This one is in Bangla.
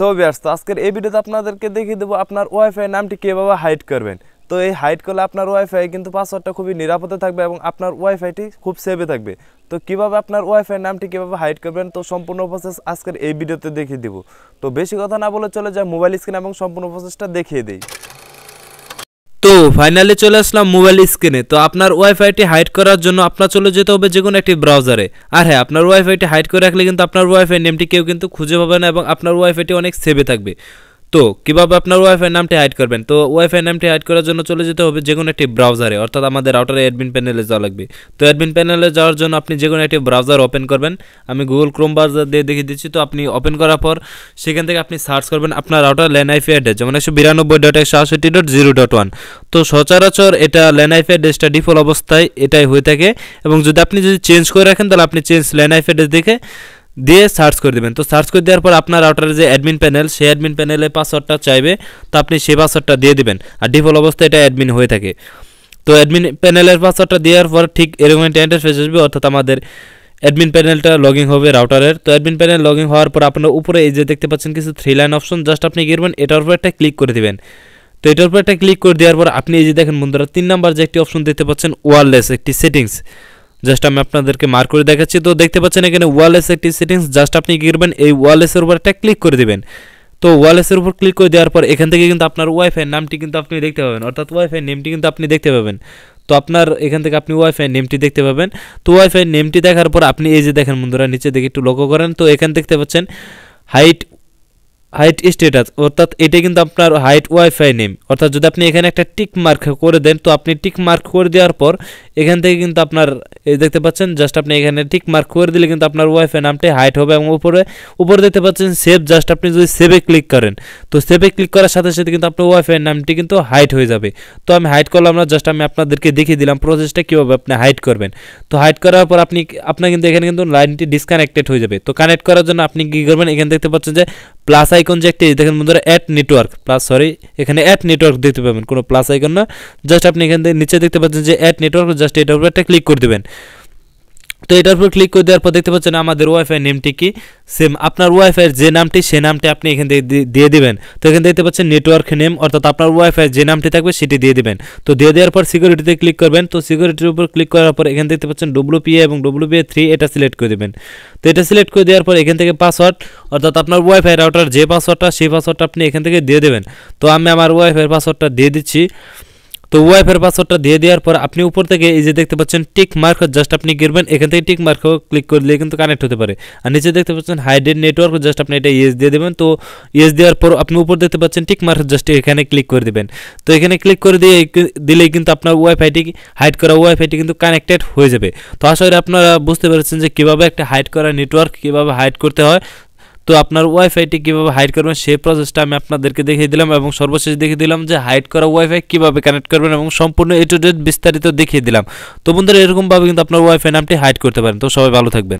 তো ব্যস্ত আজকের এই ভিডিওতে আপনাদেরকে দেখিয়ে দেবো আপনার ওয়াইফাই নামটি কীভাবে হাইড করবেন তো এই হাইড করলে আপনার ওয়াইফাই কিন্তু পাসওয়ার্ডটা খুবই নিরাপদে থাকবে এবং আপনার ওয়াইফাইটি খুব সেভে থাকবে তো কিভাবে আপনার ওয়াইফাই নামটি কীভাবে হাইড করবেন তো সম্পূর্ণ প্রসেস আজকের এই ভিডিওতে দেখিয়ে দেবো তো বেশি কথা না বলে চলে যায় মোবাইল স্ক্রিন এবং সম্পূর্ণ প্রসেসটা দেখিয়ে দিই তো ফাইনালি চলে আসলাম মোবাইল স্ক্রিনে তো আপনার ওয়াইফাইটি হাইড করার জন্য আপনার চলে যেতে হবে যে কোনো একটি ব্রাউজারে আর হ্যাঁ আপনার ওয়াইফাইটি হাইড করে রাখলে কিন্তু আপনার ওয়াইফাই নেমটি কেউ কিন্তু খুঁজে পাবে না এবং আপনার ওয়াইফাইটি অনেক সেভে থাকবে তো কীভাবে আপনার ওয়াইফাই নামটি হাইড করবেন তো ওয়াইফাই নামটি হাইড করার জন্য চলে যেতে হবে যে কোনো একটি ব্রাউজারে অর্থাৎ আমাদের রাউটারে অ্যাডমিন প্যানেলে যাওয়া লাগবে তো অ্যাডমিন প্যানেলে যাওয়ার জন্য আপনি যে কোনো একটি ব্রাউজার ওপেন করবেন আমি গুগল ক্রোম ব্রাউজার দিয়ে দেখিয়ে দিচ্ছি তো আপনি ওপেন করার পর সেখান থেকে আপনি সার্চ করবেন আপনার রাউটার ল্যান আইফি অ্যাড্রেস যেমন একশো বিরানব্বই ডট একশো আষট্টি ডট জিরো ডট ওয়ান তো সচরাচর এটা ল্যান আইফি অ্যাড্রেসটা ডিফল্ট অবস্থায় এটাই হয়ে থাকে এবং যদি আপনি যদি চেঞ্জ করে রাখেন তাহলে আপনি চেঞ্জ ল্যান আইফি অ্যাড্রেস দেখে দিয়ে সার্চ করে দেবেন তো সার্চ করে দেওয়ার পর আপনার রাউটারের যে অ্যাডমিন প্যানেল সেই অ্যাডমিন প্যানেলে পাসওয়ার্ডটা চাইবে তো আপনি সেই পাসওয়ার্ডটা দিয়ে দেবেন আর ডিফল্ট অবস্থায় এটা অ্যাডমিন হয়ে থাকে তো অ্যাডমিন প্যানেলের পাসওয়ার্ডটা দেওয়ার পর ঠিক এরকম একটা ইন্টারফেস আসবে অর্থাৎ আমাদের অ্যাডমিন প্যানেলটা লগিং হবে রাউটারের তো অ্যাডমিন প্যানেল লগিং হওয়ার পর আপনার উপরে এই যে দেখতে পাচ্ছেন কিছু থ্রি লাইন অপশন জাস্ট আপনি গিরবেন এটার উপর একটা ক্লিক করে দেবেন তো এটার উপর একটা ক্লিক করে দেওয়ার পর আপনি এই যে দেখেন বন্ধুরা তিন নাম্বার যে একটি অপশন দেখতে পাচ্ছেন ওয়ারলেস একটি সেটিংস জাস্ট আমি আপনাদেরকে মার্ক করে দেখাচ্ছি তো দেখতে পাচ্ছেন এখানে ওয়ালেস একটি সেটিংস জাস্ট আপনি কী করবেন এই ওয়ালেসের উপর একটা ক্লিক করে দেবেন তো ওয়ালেসের উপর ক্লিক করে দেওয়ার পর এখান থেকে কিন্তু আপনার ওয়াইফাই নামটি কিন্তু আপনি দেখতে পাবেন অর্থাৎ ওয়াইফাই নেমটি কিন্তু আপনি দেখতে পাবেন তো আপনার এখান থেকে আপনি ওয়াইফাই নেমটি দেখতে পাবেন তো ওয়াইফাই নেমটি দেখার পর আপনি এই যে দেখেন বন্ধুরা নিচে দেখে একটু লক্ষ্য করেন তো এখান দেখতে পাচ্ছেন হাইট হাইট স্ট্যাটাস অর্থাৎ এটা কিন্তু আপনার হাইট ওয়াইফাই নেম অর্থাৎ যদি আপনি এখানে একটা টিক মার্ক করে দেন তো আপনি টিক মার্ক করে দেওয়ার পর এখান থেকে কিন্তু আপনার এই দেখতে পাচ্ছেন জাস্ট আপনি এখানে টিক মার্ক করে দিলে কিন্তু আপনার ওয়াইফাই নামটি হাইট হবে এবং উপরে উপরে দেখতে পাচ্ছেন সেভ জাস্ট আপনি যদি সেভে ক্লিক করেন তো সেভে ক্লিক করার সাথে সাথে কিন্তু আপনার ওয়াইফাই নামটি কিন্তু হাইট হয়ে যাবে তো আমি হাইট করলাম না জাস্ট আমি আপনাদেরকে দেখিয়ে দিলাম প্রসেসটা কীভাবে আপনি হাইট করবেন তো হাইট করার পর আপনি আপনার কিন্তু এখানে কিন্তু লাইনটি ডিসকানেক্টেড হয়ে যাবে তো কানেক্ট করার জন্য আপনি কী করবেন এখানে দেখতে পাচ্ছেন যে প্লাস আইকন যে একটি দেখেন বন্ধুরা অ্যাট নেটওয়ার্ক প্লাস সরি এখানে অ্যাট নেটওয়ার্ক দেখতে পাবেন কোনো প্লাস আইকন না জাস্ট আপনি এখান থেকে নিচে দেখতে পাচ্ছেন যে অ্যাট নেটওয়ার্ক জাস্ট এটার উপর একটা ক্লিক করে দেবেন তো এটার উপর ক্লিক করে দেওয়ার পর দেখতে পাচ্ছেন আমাদের ওয়াইফাই নেমটি কি সেম আপনার ওয়াইফাইয়ের যে নামটি সে নামটি আপনি এখান থেকে দিয়ে দিবেন তো এখানে দেখতে পাচ্ছেন নেটওয়ার্ক নেম অর্থাৎ আপনার ওয়াইফাই যে নামটি থাকবে সেটি দিয়ে দিবেন তো দিয়ে দেওয়ার পর সিকিউরিটিতে ক্লিক করবেন তো সিকিউরিটির উপর ক্লিক করার পর এখানে দেখতে পাচ্ছেন ডব্লুপিএ এবং ডব্লুপিএ থ্রি এটা সিলেক্ট করে দেবেন তো এটা সিলেক্ট করে দেওয়ার পর এখান থেকে পাসওয়ার্ড অর্থাৎ আপনার ওয়াইফাই রাউটার যে পাসওয়ার্ডটা সেই পাসওয়ার্ডটা আপনি এখান থেকে দিয়ে দেবেন তো আমি আমার ওয়াইফাইয়ের পাসওয়ার্ডটা দিয়ে দিচ্ছি তো ওয়াইফের পাসওয়ার্ডটা দিয়ে দেওয়ার পর আপনি উপর থেকে এই যে দেখতে পাচ্ছেন টিক মার্ক জাস্ট আপনি গিরবেন এখান থেকে টিক মার্ক ক্লিক করলে কিন্তু কানেক্ট হতে পারে আর নিচে দেখতে পাচ্ছেন হাইড্রেড নেটওয়ার্ক জাস্ট আপনি এটা ইয়েস দিয়ে দেবেন তো ইয়েস দেওয়ার পর আপনি উপর দেখতে পাচ্ছেন টিক মার্ক জাস্ট এখানে ক্লিক করে দেবেন তো এখানে ক্লিক করে দিয়ে দিলেই কিন্তু আপনার ওয়াইফাইটি হাইড করা ওয়াইফাইটি কিন্তু কানেক্টেড হয়ে যাবে তো আশা করি আপনারা বুঝতে পেরেছেন যে কীভাবে একটা হাইড করা নেটওয়ার্ক কীভাবে হাইড করতে হয় তো আপনার ওয়াইফাইটি কীভাবে হাইড করবেন সেই প্রসেসটা আমি আপনাদেরকে দেখিয়ে দিলাম এবং সর্বশেষ দেখিয়ে দিলাম যে হাইড করা ওয়াইফাই কীভাবে কানেক্ট করবেন এবং সম্পূর্ণ এ টু ডেট বিস্তারিত দেখিয়ে দিলাম তো বন্ধুরা এরকমভাবে কিন্তু আপনার ওয়াইফাই নামটি হাইড করতে পারেন তো সবাই ভালো থাকবেন